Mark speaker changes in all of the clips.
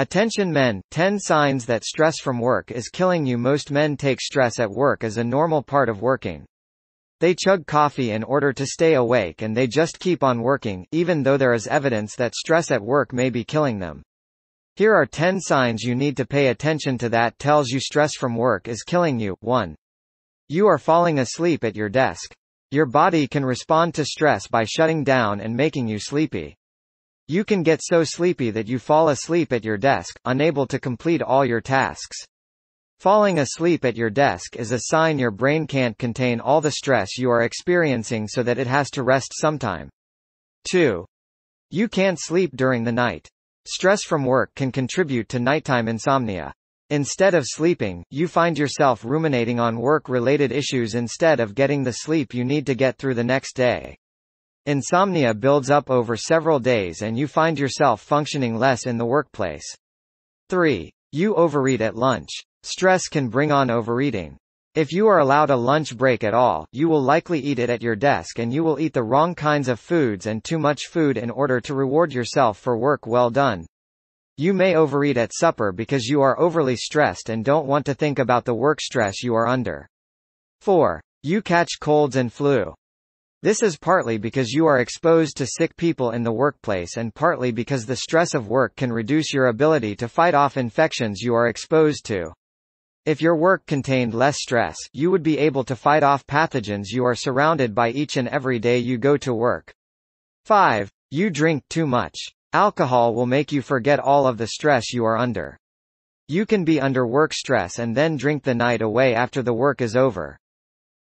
Speaker 1: Attention men, 10 signs that stress from work is killing you Most men take stress at work as a normal part of working. They chug coffee in order to stay awake and they just keep on working, even though there is evidence that stress at work may be killing them. Here are 10 signs you need to pay attention to that tells you stress from work is killing you. 1. You are falling asleep at your desk. Your body can respond to stress by shutting down and making you sleepy. You can get so sleepy that you fall asleep at your desk, unable to complete all your tasks. Falling asleep at your desk is a sign your brain can't contain all the stress you are experiencing so that it has to rest sometime. 2. You can't sleep during the night. Stress from work can contribute to nighttime insomnia. Instead of sleeping, you find yourself ruminating on work-related issues instead of getting the sleep you need to get through the next day. Insomnia builds up over several days and you find yourself functioning less in the workplace. 3. You overeat at lunch. Stress can bring on overeating. If you are allowed a lunch break at all, you will likely eat it at your desk and you will eat the wrong kinds of foods and too much food in order to reward yourself for work well done. You may overeat at supper because you are overly stressed and don't want to think about the work stress you are under. 4. You catch colds and flu. This is partly because you are exposed to sick people in the workplace and partly because the stress of work can reduce your ability to fight off infections you are exposed to. If your work contained less stress, you would be able to fight off pathogens you are surrounded by each and every day you go to work. 5. You drink too much. Alcohol will make you forget all of the stress you are under. You can be under work stress and then drink the night away after the work is over.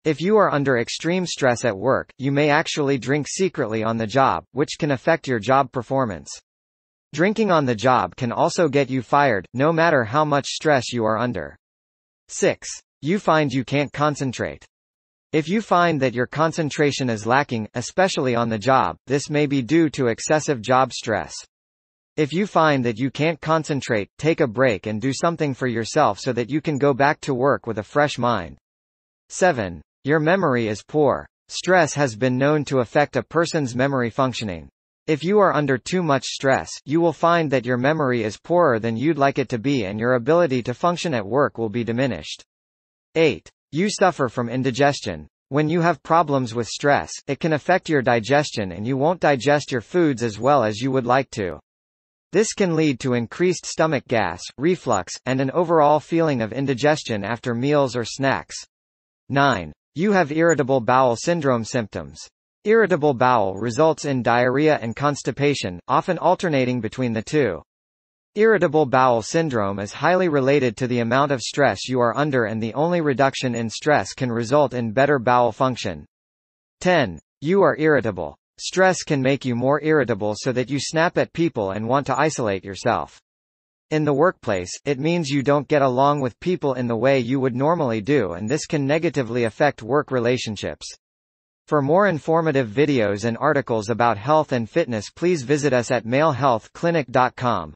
Speaker 1: If you are under extreme stress at work, you may actually drink secretly on the job, which can affect your job performance. Drinking on the job can also get you fired, no matter how much stress you are under. 6. You find you can't concentrate. If you find that your concentration is lacking, especially on the job, this may be due to excessive job stress. If you find that you can't concentrate, take a break and do something for yourself so that you can go back to work with a fresh mind. 7. Your memory is poor. Stress has been known to affect a person's memory functioning. If you are under too much stress, you will find that your memory is poorer than you'd like it to be and your ability to function at work will be diminished. 8. You suffer from indigestion. When you have problems with stress, it can affect your digestion and you won't digest your foods as well as you would like to. This can lead to increased stomach gas, reflux, and an overall feeling of indigestion after meals or snacks. 9. You have irritable bowel syndrome symptoms. Irritable bowel results in diarrhea and constipation, often alternating between the two. Irritable bowel syndrome is highly related to the amount of stress you are under and the only reduction in stress can result in better bowel function. 10. You are irritable. Stress can make you more irritable so that you snap at people and want to isolate yourself. In the workplace, it means you don't get along with people in the way you would normally do and this can negatively affect work relationships. For more informative videos and articles about health and fitness please visit us at malehealthclinic.com.